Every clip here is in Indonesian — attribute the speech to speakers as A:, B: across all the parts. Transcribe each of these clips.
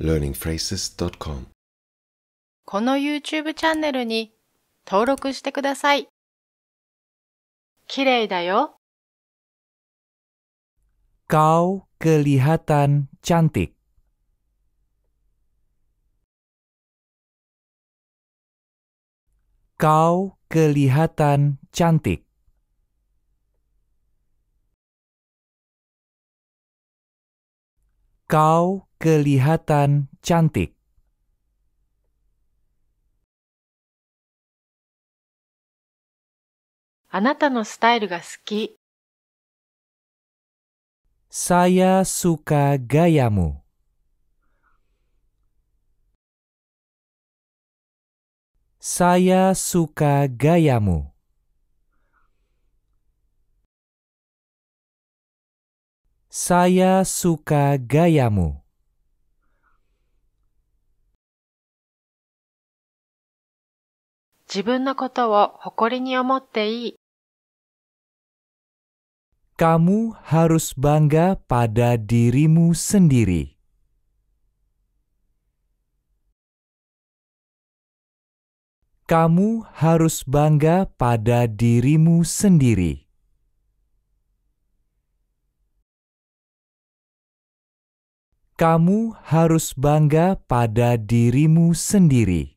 A: learningphrases.com
B: この YouTube チャンネルに登録してください。きれいだよ。
A: Kau kelihatan cantik. Kau kelihatan cantik. Kau kelihatan cantik. Anata no style ga suki. Saya suka gayamu. Saya
C: suka gayamu.
A: Saya suka gayamu.
B: 自分のことを誇りに思っていい。
C: Kamu harus bangga pada dirimu sendiri. Kamu harus bangga pada dirimu sendiri. Kamu harus bangga pada dirimu sendiri.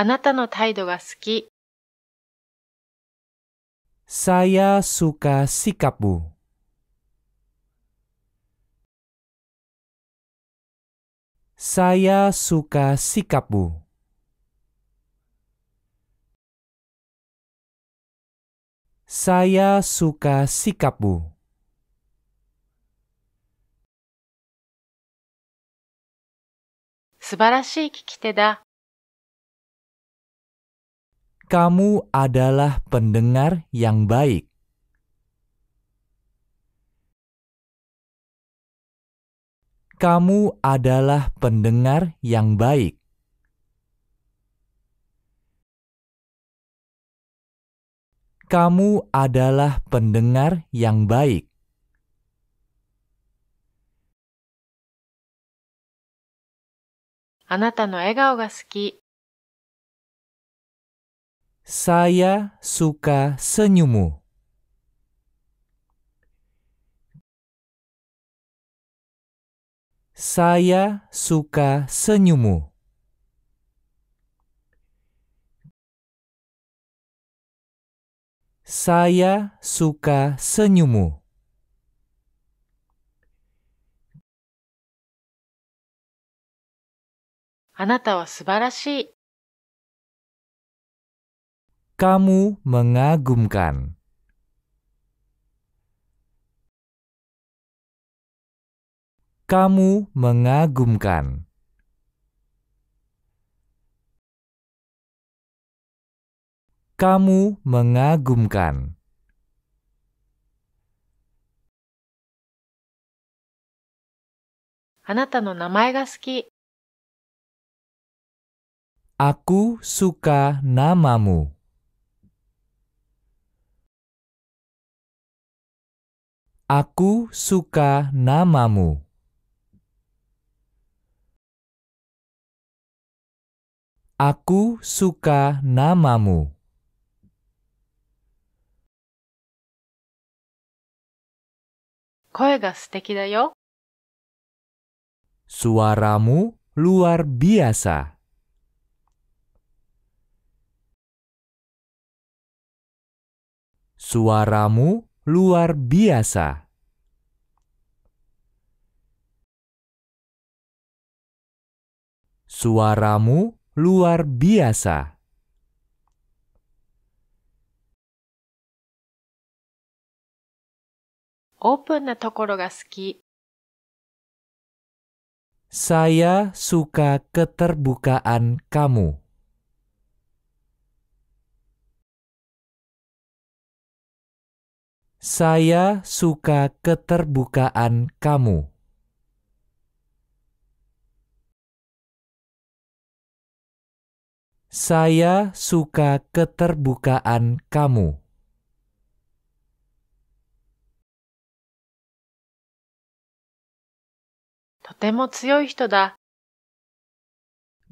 A: あなたの態度が好き。Saya suka sikapmu.
C: サヤスカシカプ。
A: サヤスカシカプ。素晴らしい聞き手だ。
C: kamu adalah pendengar yang baik. Kamu adalah pendengar yang baik.
A: Kamu adalah pendengar yang baik. Anata no egao ga suki. Saya suka senyummu.
C: Saya suka senyummu.
A: Saya suka senyummu. Anata wa subarashi. Kamu mengagumkan. Kamu mengagumkan. Kamu mengagumkan. Anata no namae ga Aku suka namamu. Aku suka namamu. Aku suka namamu.
C: Suaramu luar biasa.
A: Suaramu luar biasa. Suaramu luar biasa.
B: Open
C: saya suka keterbukaan kamu. Saya suka keterbukaan kamu. Saya
A: suka keterbukaan kamu.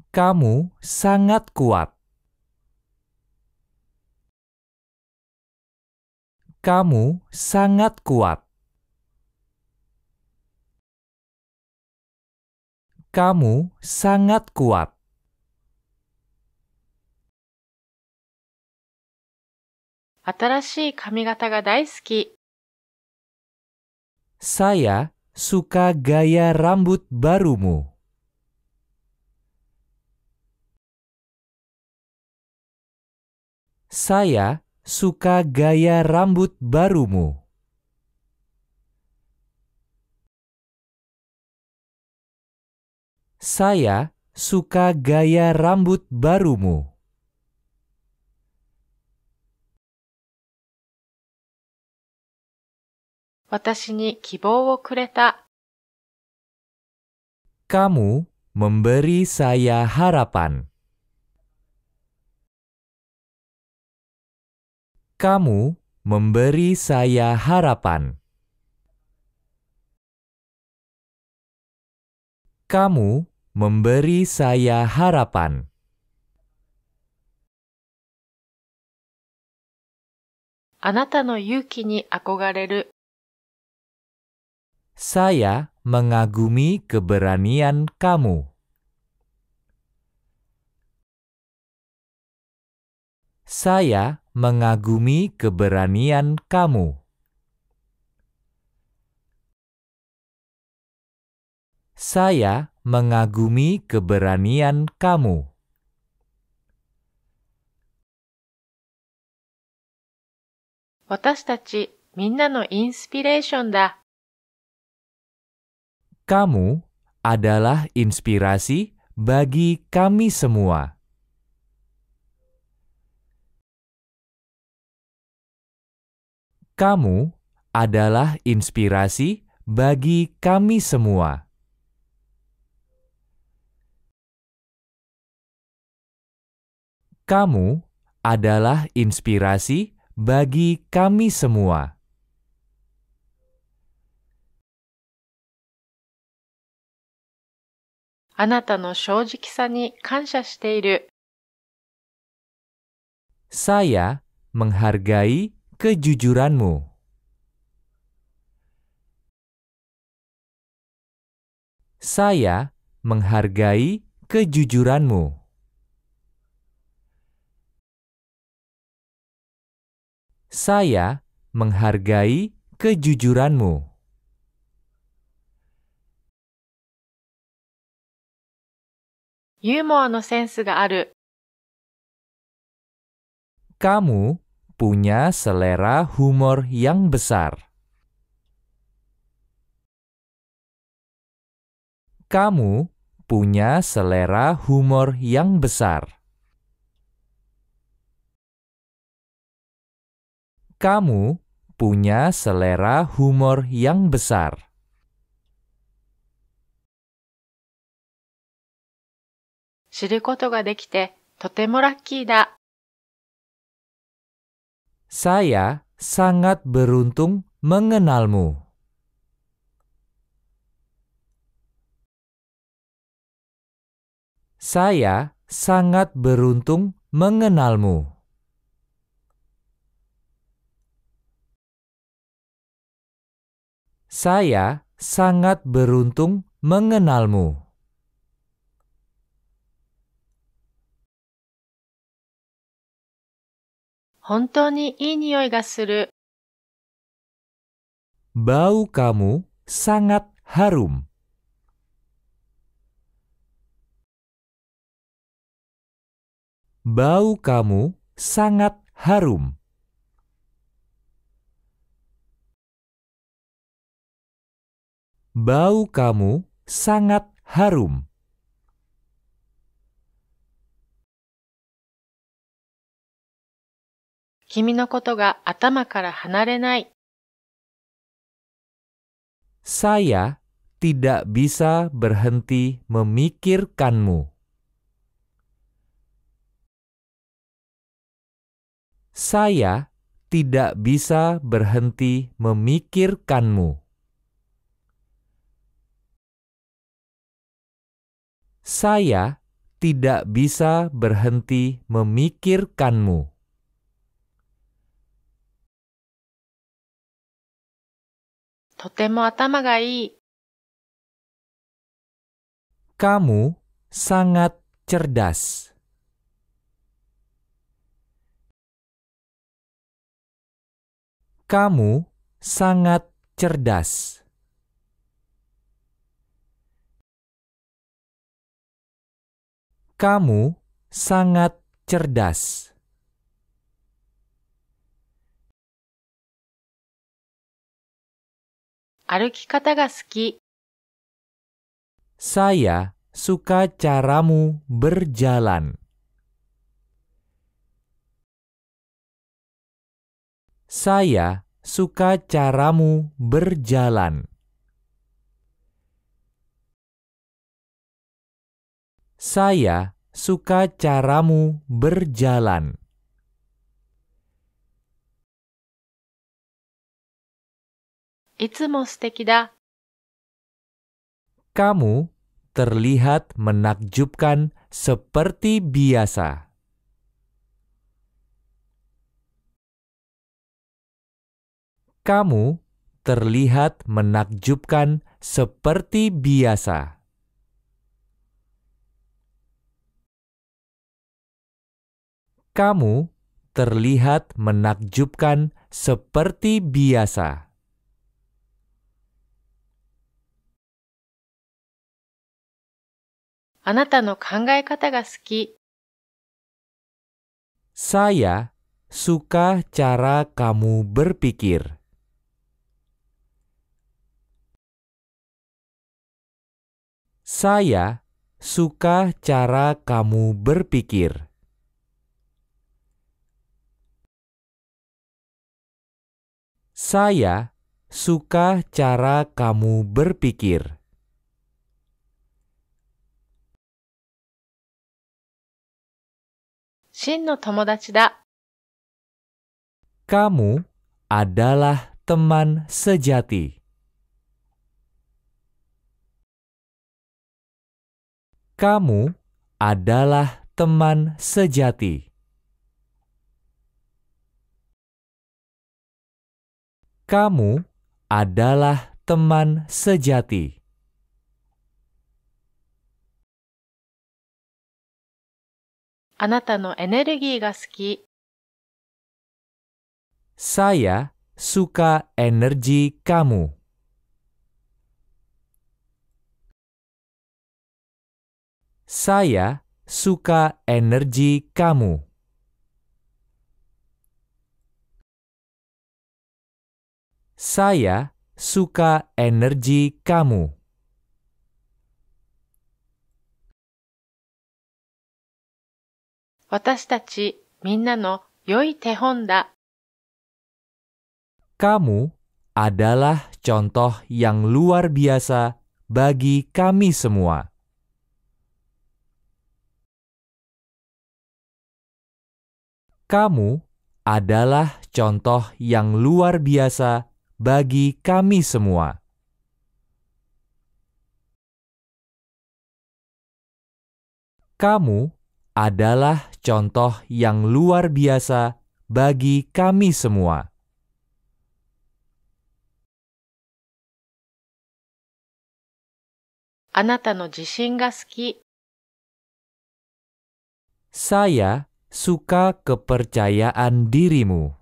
A: Kamu sangat kuat. kamu sangat kuat.
C: Kamu sangat kuat. Saya suka gaya rambut barumu. Saya suka gaya rambut barumu. Saya suka gaya rambut barumu. Kamu memberi saya harapan.
A: Kamu memberi saya harapan.
C: Kamu memberi saya harapan.
B: Anata no yuki ni akogareru.
A: Saya mengagumi keberanian
C: kamu. Saya mengagumi keberanian kamu. Saya mengagumi keberanian kamu.
A: Kamu adalah
C: inspirasi bagi kami semua. Kamu adalah inspirasi bagi kami semua. Kamu adalah inspirasi bagi kami semua. Saya menghargai kejujuranmu. Saya menghargai kejujuranmu.
A: Saya menghargai kejujuranmu. no sense
C: Kamu punya selera humor yang besar. Kamu punya selera humor yang besar. Kamu punya selera humor yang besar.
B: Shuru ga dekite, totemo
A: saya sangat beruntung
C: mengenalmu. Saya sangat beruntung mengenalmu. Saya sangat beruntung mengenalmu.
A: 本当にいい匂いがする。Bau kamu sangat harum.
C: バウカム sangat harum。
A: Bau kamu sangat harum. 君のことが頭から離れない。
C: Saya tidak bisa berhenti memikirkanmu. Saya tidak bisa berhenti memikirkanmu. Saya tidak bisa berhenti memikirkanmu.
A: とても頭がいい。
C: Kamu sangat cerdas.
A: Kamu sangat cerdas. Kamu sangat cerdas.
B: 歩き方が好き。
A: Saya
C: suka caramu berjalan. Saya suka caramu berjalan. Saya suka caramu berjalan.
B: いつも素敵だ。
A: Kamu
C: terlihat menakjubkan seperti biasa. Kamu terlihat menakjubkan seperti biasa. Kamu terlihat menakjubkan seperti biasa.
B: あなたの考え方が好き。
C: Saya suka cara kamu berpikir. Saya suka cara kamu berpikir. Saya suka cara kamu berpikir.
A: 真の友
B: 達だ。
A: Kamu adalah teman
C: sejati. Kamu adalah teman sejati. Kamu adalah teman sejati.
B: あなたのエネルギーが好
A: き。Saya suka energi
C: kamu. サヤ、スカ、エネルギー、カム。サヤ、スカ、エネルギー、カム。
B: 私たちみんなの良い手本だ。
A: Kamu
C: adalah contoh yang luar biasa bagi kami semua. Kamu adalah contoh yang luar biasa bagi kami semua. Kamu adalah contoh yang luar biasa bagi kami semua.
A: Saya suka
C: kepercayaan dirimu.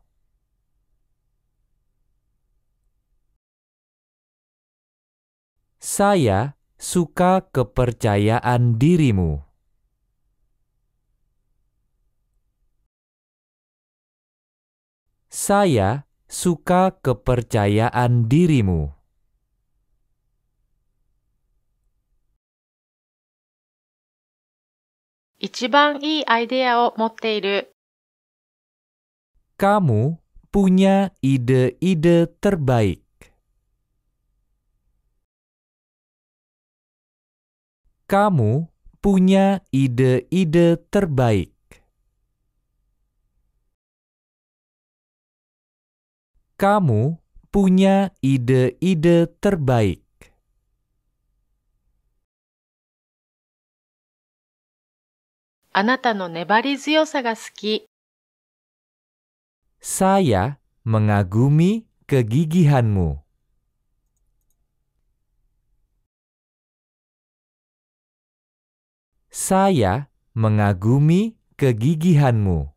C: Saya suka kepercayaan dirimu. Saya suka kepercayaan
A: dirimu. Kamu punya ide-ide terbaik.
C: Kamu punya ide-ide terbaik. kamu punya ide-ide terbaik. Saya mengagumi kegigihanmu. Saya mengagumi kegigihanmu.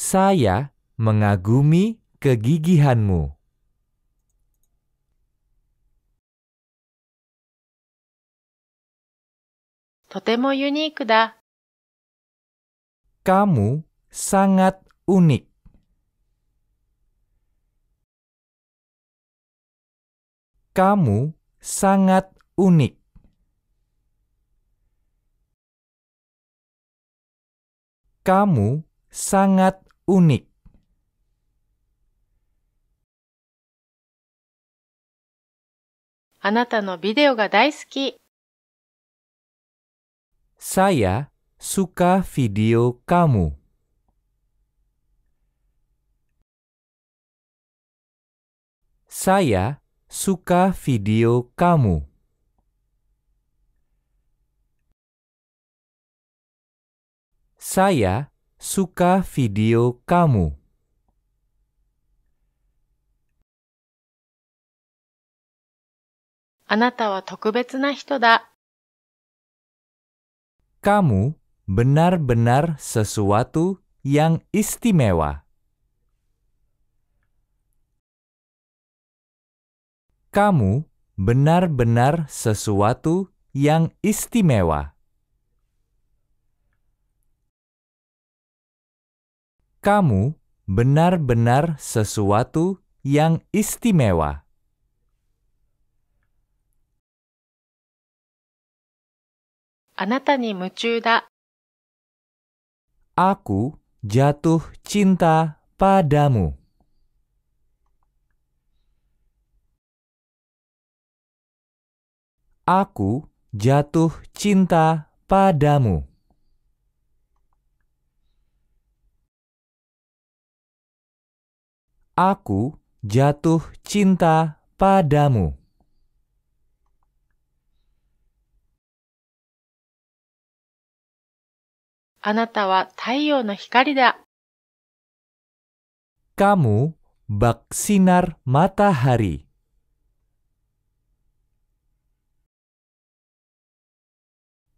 C: Saya mengagumi kegigihanmu.
A: Totemo da. Kamu sangat unik. Kamu sangat unik. Kamu sangat unik.
B: Anata no video ga daisuki.
C: Saya suka video kamu. Saya suka video kamu. Saya suka video kamu. Kamu benar-benar sesuatu yang istimewa. Kamu benar-benar sesuatu yang istimewa. Kamu benar-benar sesuatu yang istimewa.
B: Anata ni
A: Aku
C: jatuh cinta padamu. Aku jatuh cinta padamu. Aku jatuh cinta padamu.
A: Anata wa taiyou no hikari da. Kamu bak sinar matahari.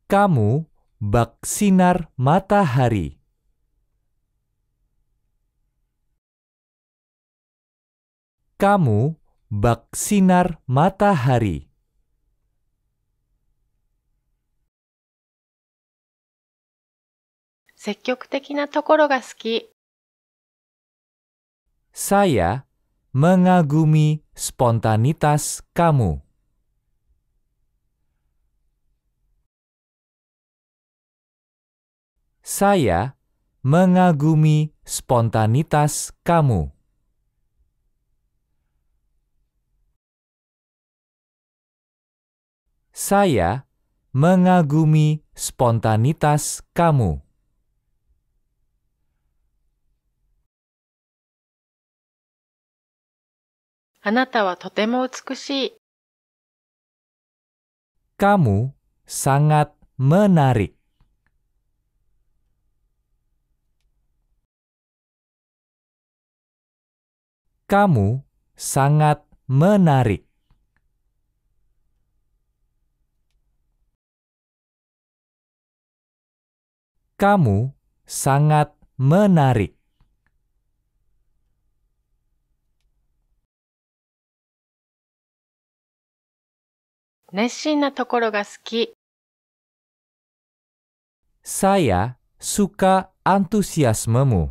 C: Kamu bak sinar matahari. kamu bak sinar matahari.
A: Saya mengagumi
C: spontanitas kamu. Saya mengagumi spontanitas kamu. Saya mengagumi spontanitas kamu.
A: Kamu sangat
C: menarik.
A: Kamu sangat menarik. kamu sangat menarik. Saya suka antusiasmemu.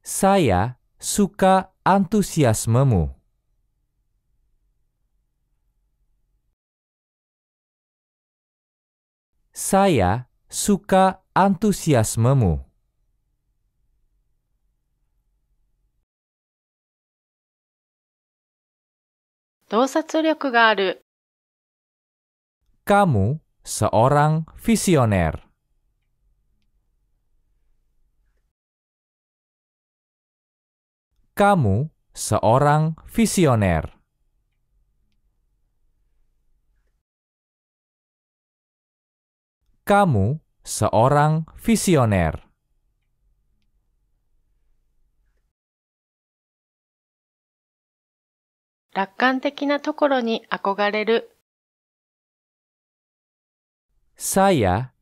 C: Saya suka antusiasmemu. Saya suka antusiasmemu. Kamu seorang visioner.
A: Kamu seorang visioner. kamu seorang visioner.
B: Saya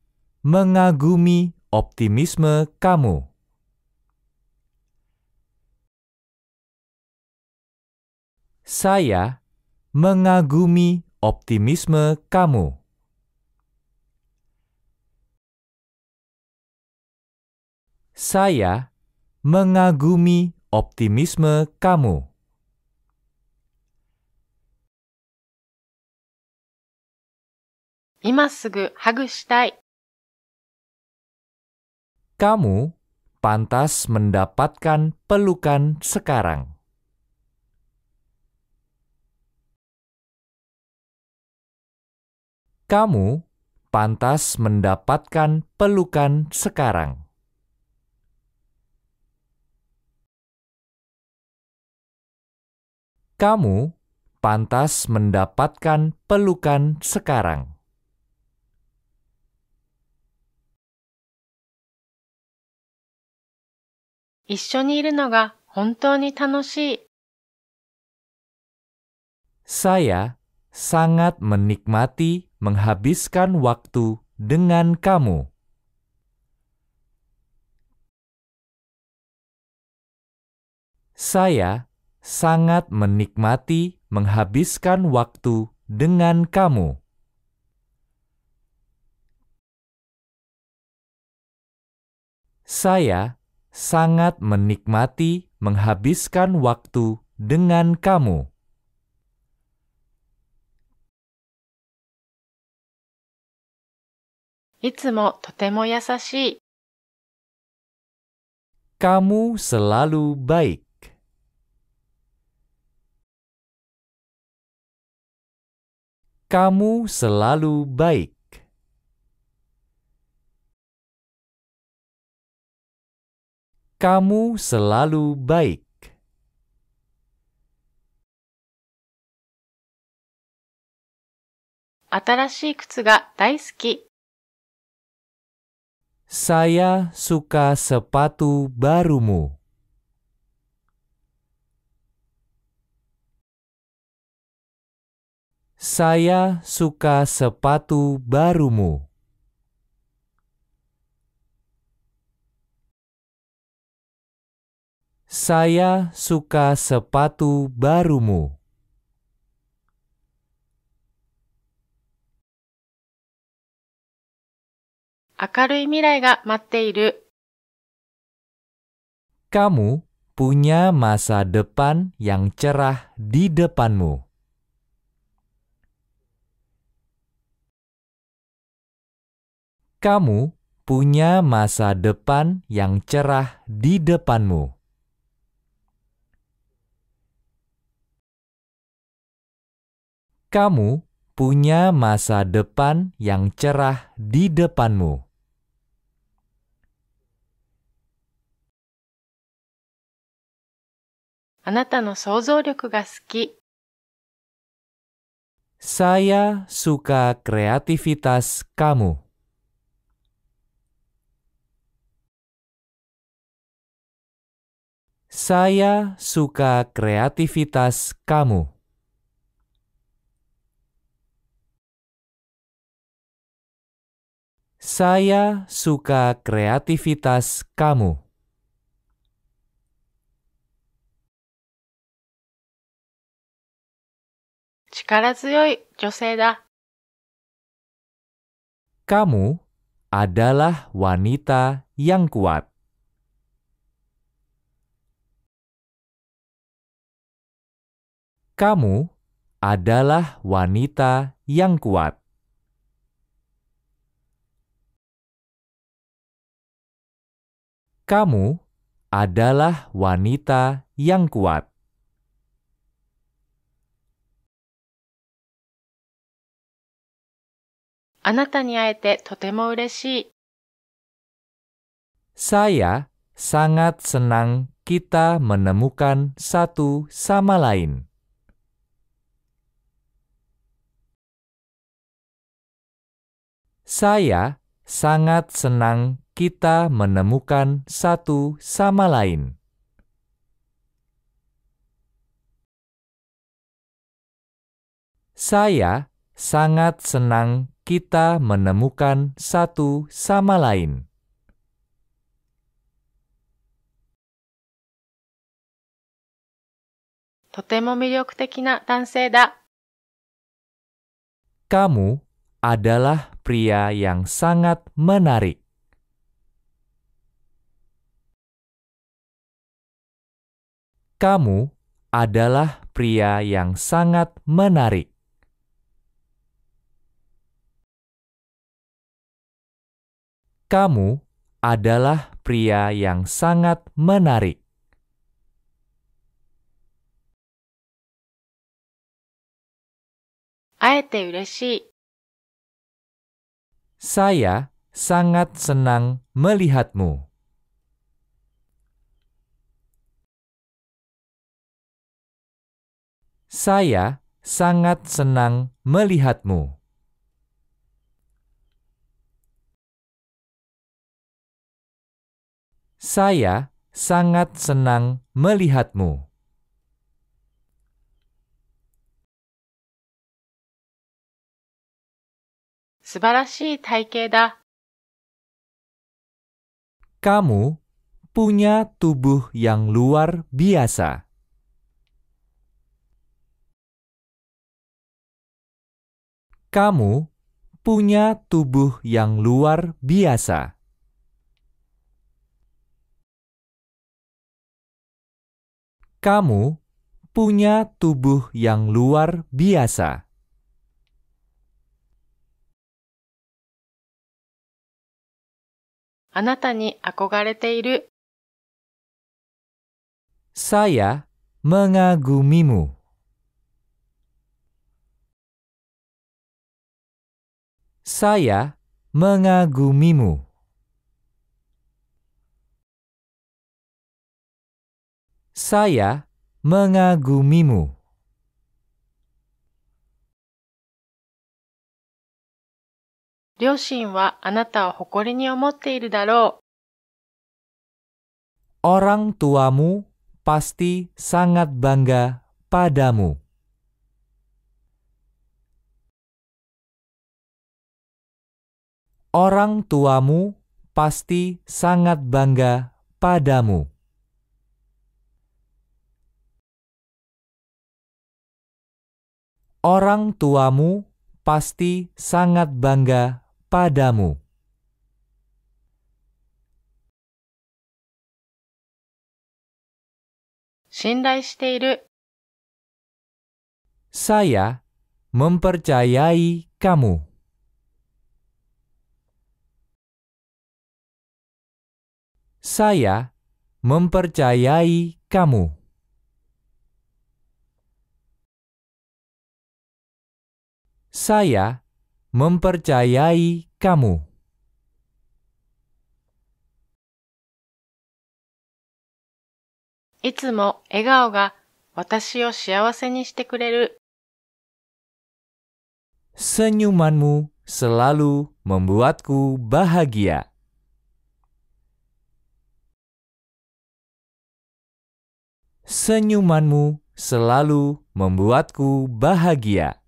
C: mengagumi optimisme kamu. Saya mengagumi optimisme kamu. Saya mengagumi optimisme kamu. Kamu pantas mendapatkan pelukan sekarang. Kamu pantas mendapatkan pelukan sekarang. Kamu pantas mendapatkan pelukan sekarang. Saya sangat menikmati menghabiskan waktu dengan kamu. Saya sangat menikmati menghabiskan waktu dengan kamu. Saya sangat menikmati menghabiskan waktu dengan kamu. Kamu selalu baik.
A: Kamu selalu baik. Kamu selalu baik. Saya suka sepatu
C: barumu. Saya suka sepatu barumu. Saya suka sepatu barumu. Kamu punya masa depan yang cerah di depanmu. Kamu punya masa depan yang cerah di depanmu. Kamu punya masa depan yang cerah di depanmu. Saya suka kreativitas kamu. Saya suka kreativitas kamu. Saya suka kreativitas kamu. Kamu adalah wanita yang kuat. Kamu adalah wanita yang kuat. Kamu adalah wanita yang kuat.
A: Saya
C: sangat senang kita menemukan satu sama lain. Saya sangat senang kita menemukan satu sama lain. Saya sangat senang kita menemukan satu sama lain.
A: Kamu adalah
C: pria yang sangat menarik. Kamu adalah pria yang sangat menarik. Kamu adalah pria yang
A: sangat menarik. Aete
C: saya sangat senang melihatmu. Saya sangat senang melihatmu. Saya sangat senang melihatmu.
A: 素晴ら
B: しい体型だ。
A: Kamu
C: punya tubuh yang luar biasa. Kamu punya tubuh yang luar biasa. Kamu punya tubuh yang luar biasa.
A: あなたに憧れている。Saya mengagumimu. Saya
C: mengagumimu.
A: Saya mengagumimu.
B: 両親はあなたを誇りに思っているだろ
C: う。Orang tuamu pasti sangat bangga padamu. オラン t アム pasti sangat bangga padamu. オラン t アム pasti sangat bangga
A: padamu.
C: Saya mempercayai kamu. Saya mempercayai kamu.
A: Saya mempercayai kamu.
B: Itsumo
C: Senyumanmu selalu membuatku bahagia. Senyumanmu selalu membuatku bahagia.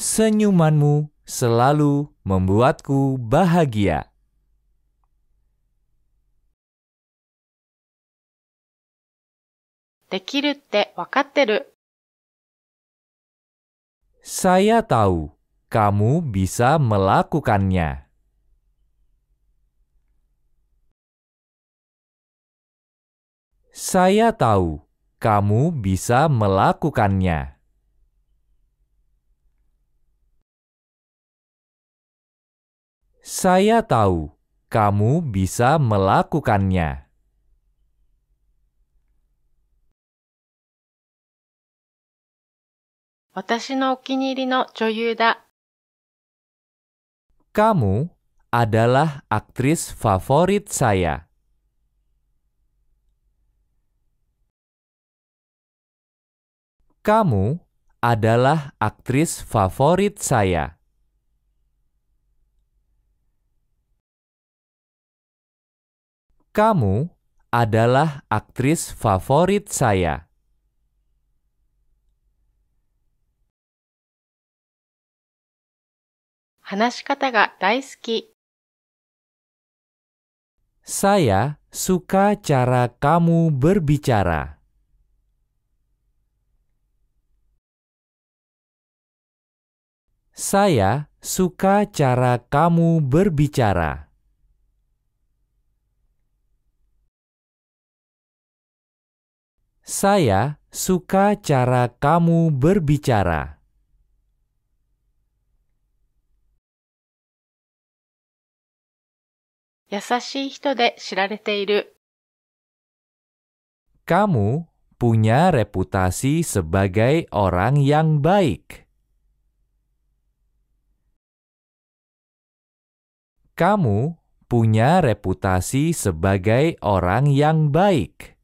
C: senyumanmu selalu membuatku
A: bahagia.
C: Saya tahu kamu bisa melakukannya. Saya tahu kamu bisa melakukannya. Saya tahu kamu bisa melakukannya. Kamu adalah aktris favorit saya. Kamu adalah aktris favorit saya. Kamu adalah aktris favorit saya.
A: Saya suka cara
C: kamu berbicara. Saya suka cara kamu berbicara. Saya suka cara kamu berbicara. Kamu punya reputasi sebagai orang yang baik. Kamu punya reputasi sebagai orang yang baik.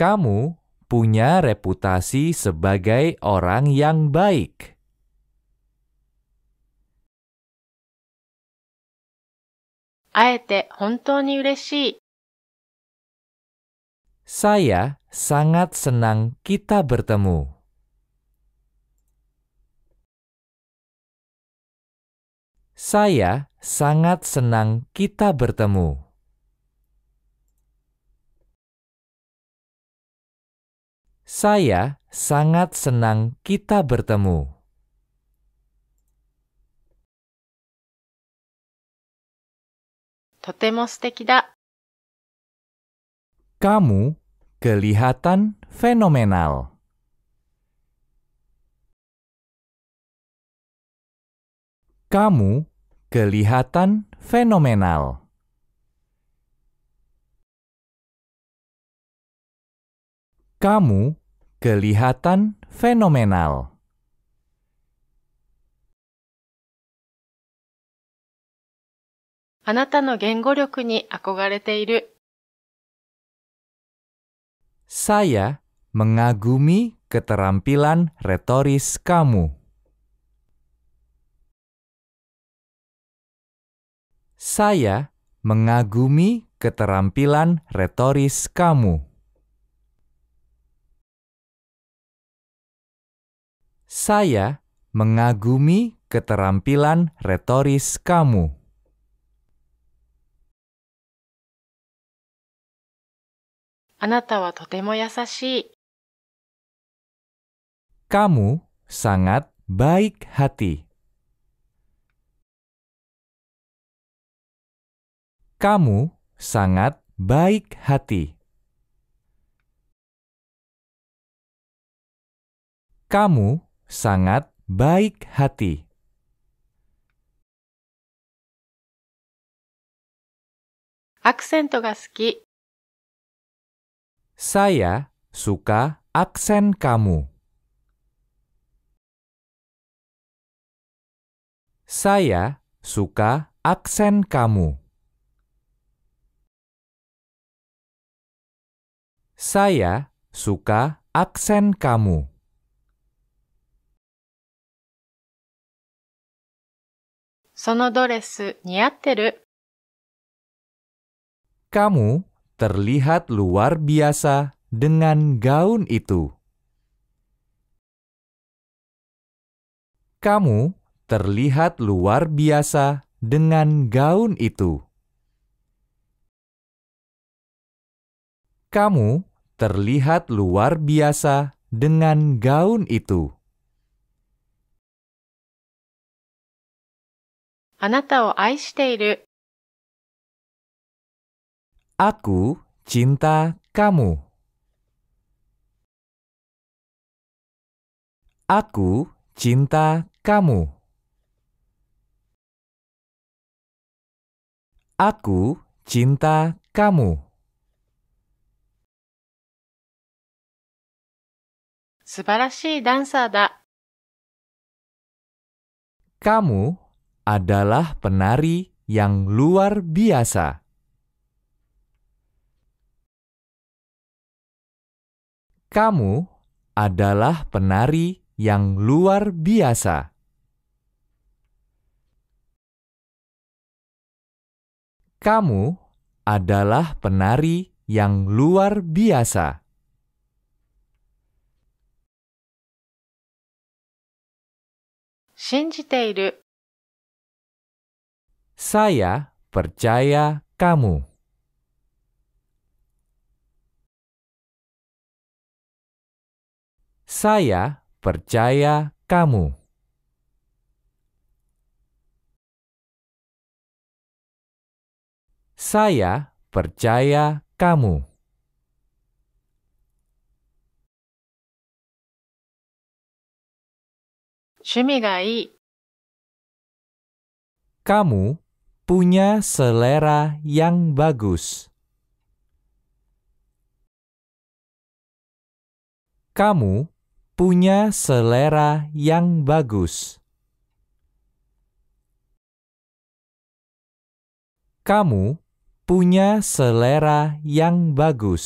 C: kamu punya reputasi sebagai orang yang baik.
A: Saya
C: sangat senang kita bertemu. Saya sangat senang kita bertemu.
A: Saya sangat senang kita bertemu. Kamu
C: kelihatan fenomenal.
A: Kamu kelihatan fenomenal. Kamu kelihatan fenomenal.
C: Saya mengagumi keterampilan retoris kamu. Saya mengagumi keterampilan retoris kamu. Saya mengagumi keterampilan retoris kamu.
A: Kamu sangat baik hati.
C: Kamu sangat baik hati.
A: Kamu sangat baik hati. Aksento ga suki. Saya
C: suka aksen kamu.
A: Saya suka aksen kamu. Saya suka aksen kamu. そのドレス似合ってる Kamu terlihat luar biasa
C: dengan gaun itu. Kamu terlihat luar biasa dengan gaun itu. Kamu terlihat luar biasa dengan gaun itu.
B: あなたを愛している。
A: Aku cinta kamu. Aku cinta kamu. Aku cinta kamu. 素晴らしいダンサーだ。
C: Kamu adalah penari yang luar biasa. Kamu adalah penari yang luar biasa. Kamu adalah penari yang luar biasa.
A: Shinjiteiru saya
C: percaya kamu.
A: Saya percaya kamu. Saya percaya kamu. Kamu punya selera
C: yang bagus. Kamu punya selera yang bagus. Kamu punya selera yang bagus.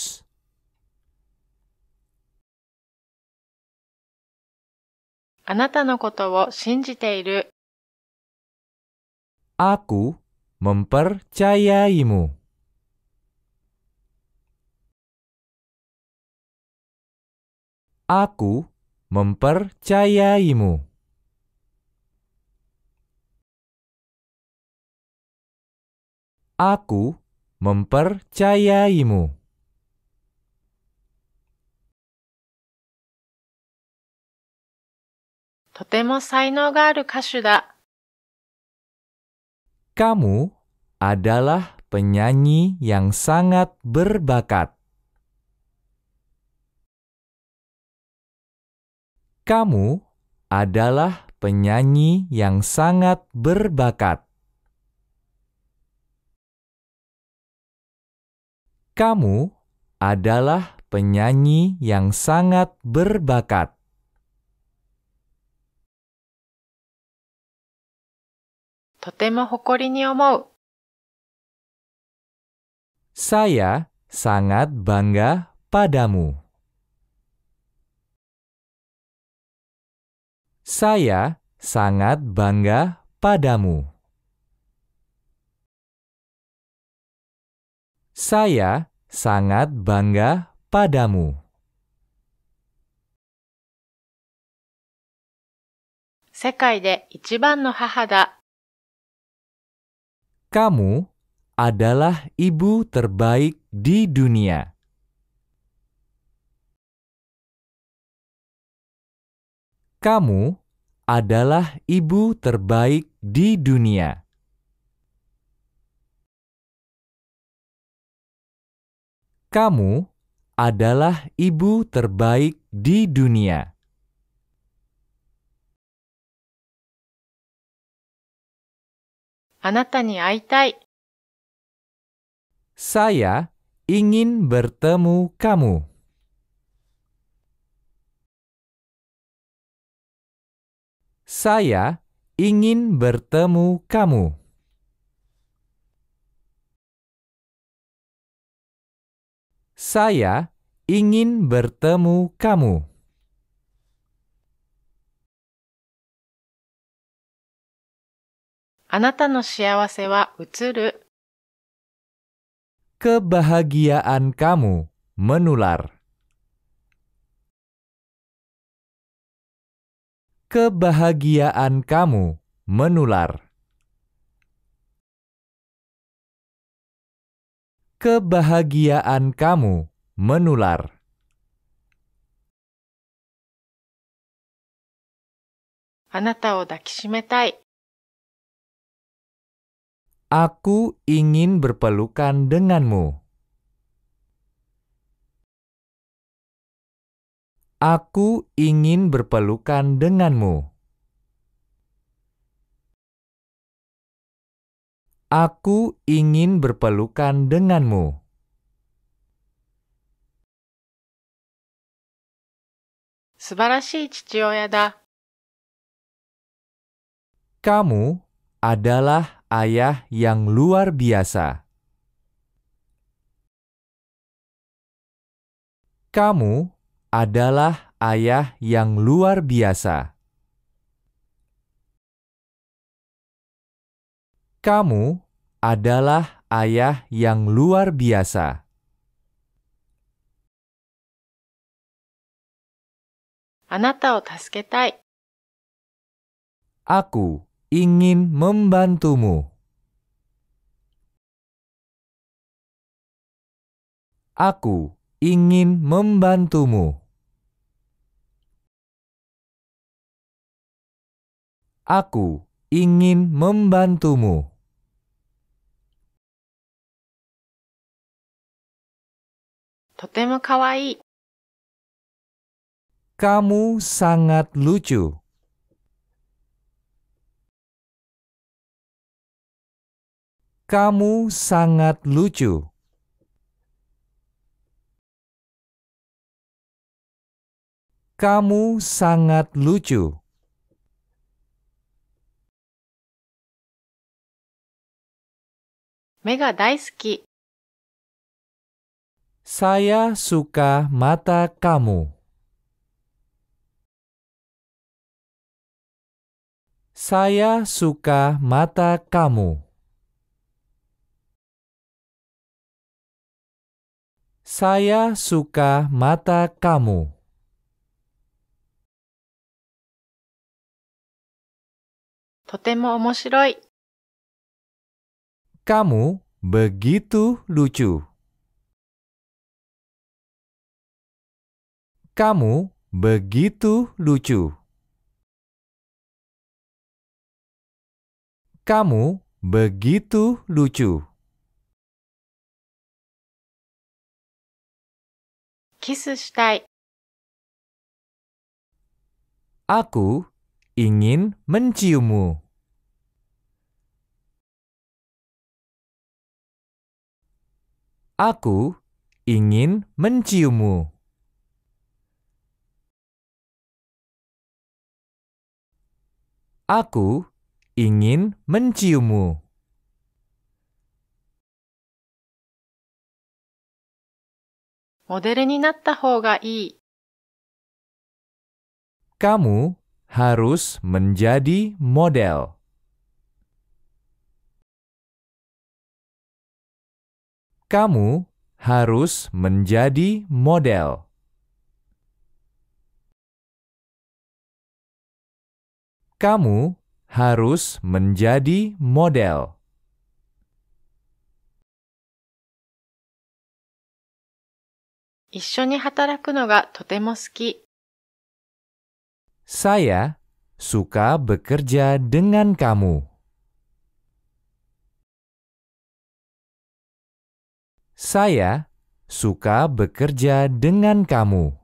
B: あなたのことを
A: 信じている。Aku mempercayaimu. Aku mempercayaimu. Aku mempercayaimu. Totemo saino
B: ga aru kashu da.
A: Kamu adalah
C: penyanyi yang sangat berbakat. Kamu adalah penyanyi yang sangat berbakat. Kamu adalah penyanyi yang sangat berbakat.
A: とても誇りに思う。Saya sangat bangga padamu. Saya
C: sangat bangga padamu.
A: Saya sangat bangga padamu. 世
B: 界で一番の母だ。
A: kamu
C: adalah ibu terbaik di dunia. Kamu adalah ibu terbaik di dunia. Kamu adalah
A: ibu terbaik di dunia. Saya ingin bertemu kamu.
C: Saya ingin bertemu kamu.
A: Saya ingin bertemu kamu.
B: あなたの幸せは映る。
A: Kebahagiaan kamu menular. Kebahagiaan kamu menular. Kebahagiaan kamu menular. Anata o dakishimetai. Aku ingin
C: berpelukan denganmu. Aku ingin berpelukan denganmu. Aku ingin
A: berpelukan denganmu.
C: Kamu adalah ayah yang luar biasa. Kamu adalah ayah yang luar biasa. Kamu adalah
A: ayah yang luar biasa. Anata Aku ingin membantumu. Aku ingin membantumu. Aku ingin membantumu. Totemo kawaii. Kamu sangat lucu. Kamu sangat lucu. Kamu sangat lucu. Mega daisuki. Saya suka mata kamu.
C: Saya suka mata kamu.
A: Saya suka mata kamu. Totemo omoshiroi. Kamu begitu lucu. Kamu begitu lucu. Kamu begitu lucu. キスしたい。Aku ingin menciummu. Aku ingin menciummu. Aku ingin menciummu. モデルになった方がいい。Kamu harus menjadi model. Kamu harus menjadi model. Kamu
C: harus menjadi model.
A: 一緒に働くの
B: がとても好き。
A: Saya suka
C: bekerja dengan kamu.
A: Saya suka bekerja dengan kamu.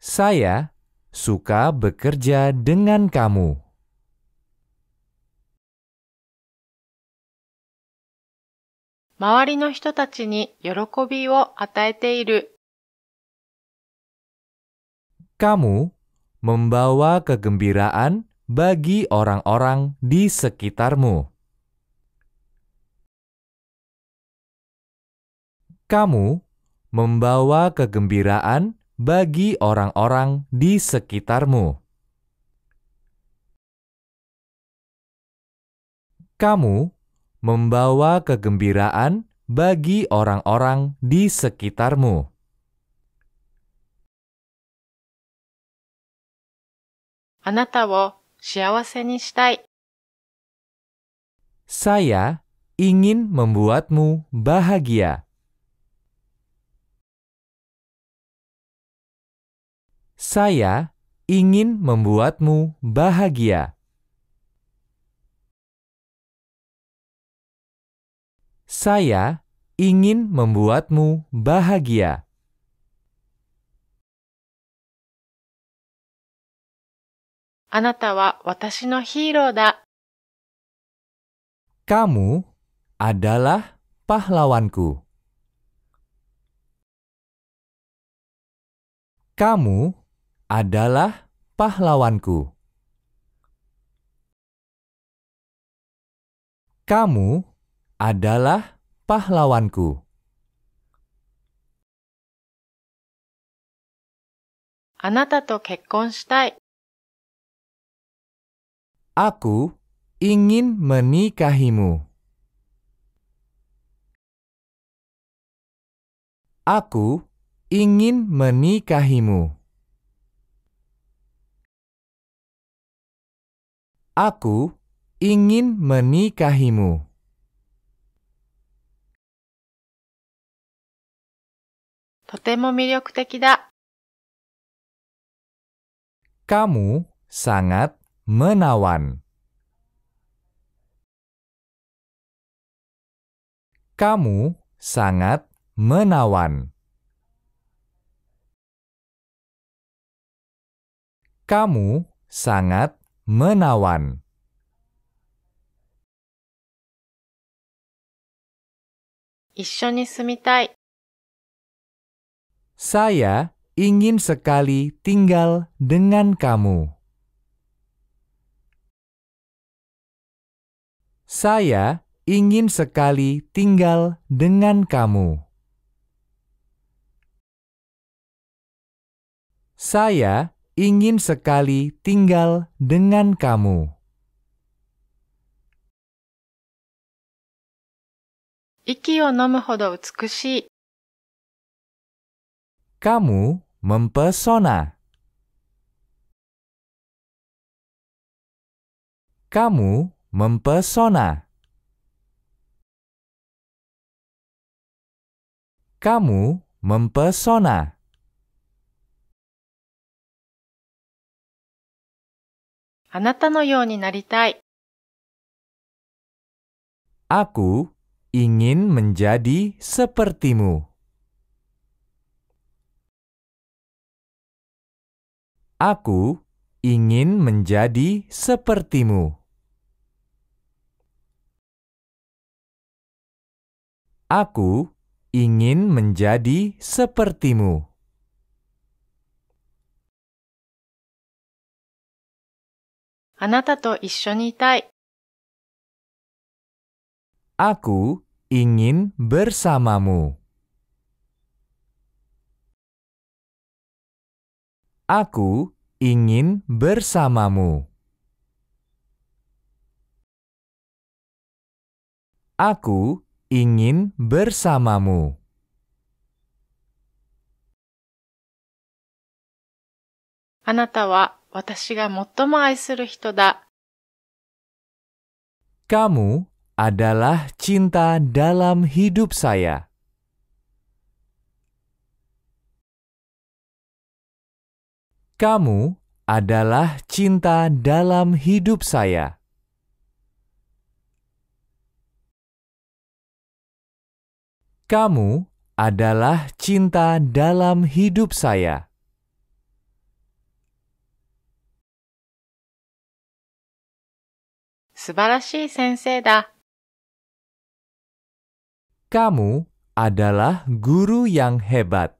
C: Saya suka bekerja dengan kamu.
A: 周りの人た
B: ちに喜びを与えている。
C: Kamu membawa kegembiraan bagi orang-orang di sekitarmu. Kamu membawa kegembiraan bagi orang-orang di sekitarmu. Kamu membawa kegembiraan bagi orang-orang di sekitarmu.
A: Saya ingin membuatmu bahagia.
C: Saya ingin membuatmu bahagia.
A: Saya ingin membuatmu bahagia. Anata wa watashi no hero da. Kamu adalah pahlawanku. Kamu adalah pahlawanku. Kamu adalah pahlawanku.
B: Anata to kekkon shitai.
A: Aku ingin menikahimu. Aku ingin menikahimu. Aku ingin menikahimu. とても魅力的だ。Kamu sangat menawan. Kamu sangat menawan. Kamu sangat menawan. Issho ni
B: sumitai.
A: Saya ingin sekali
C: tinggal dengan kamu. Saya ingin sekali tinggal dengan kamu. Saya ingin sekali tinggal dengan kamu.
B: Iki o nomu hodo
A: utsukushii. Kamu mempesona. Kamu mempesona. Kamu mempesona. Anata no you ni Aku ingin menjadi sepertimu.
C: Aku ingin menjadi sepertimu. Aku ingin menjadi sepertimu.
B: Anata
A: Aku ingin bersamamu.
C: Aku ingin bersamamu.
A: Aku ingin bersamamu.
B: Kamu
C: adalah cinta dalam hidup saya. Kamu adalah cinta dalam hidup saya. Kamu adalah cinta dalam hidup saya. Kamu adalah guru yang hebat.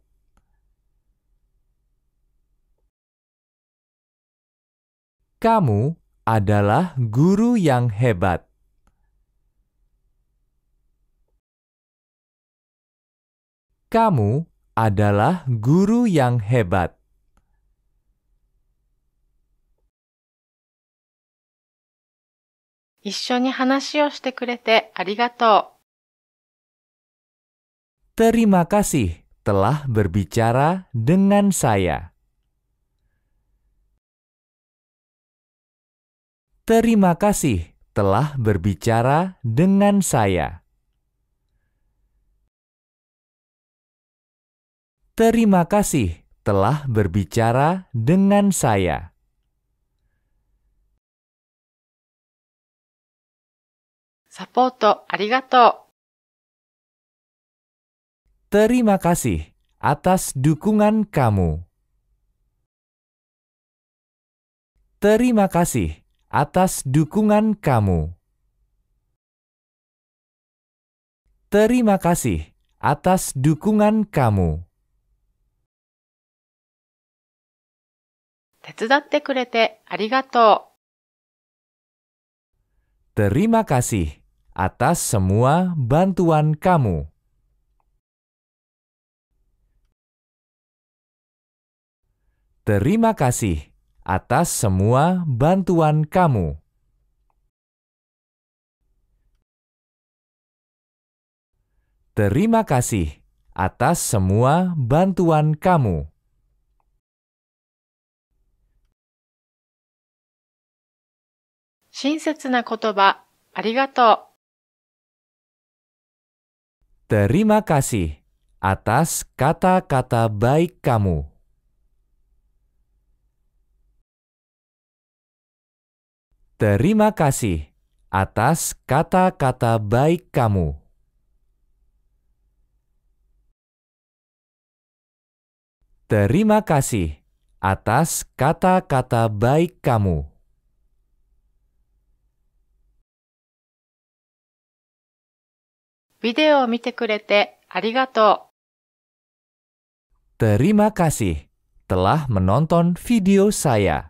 A: Kamu adalah guru yang hebat. Kamu adalah guru yang hebat.
C: Terima kasih telah berbicara dengan saya. Terima kasih telah berbicara dengan saya. Terima kasih telah berbicara
A: dengan saya. Sapoto, arigato. Terima kasih atas dukungan kamu. Terima kasih atas dukungan kamu. Terima kasih atas dukungan kamu.
C: Terima kasih atas semua bantuan kamu. Terima kasih atas semua bantuan kamu. Terima kasih atas semua bantuan kamu.
A: Terima kasih
C: atas kata-kata baik kamu. Terima kasih atas kata-kata baik kamu. Terima kasih atas kata-kata baik kamu.
B: Video
A: terima kasih telah menonton
C: video saya.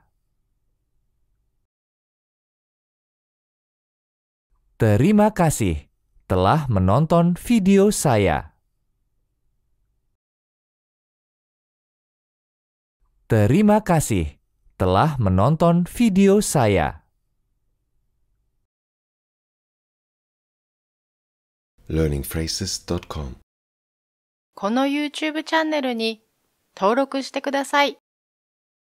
C: Terima kasih telah menonton video saya. Terima kasih telah menonton video saya.
A: learningphrases.com この YouTube チャンネルに登録してください。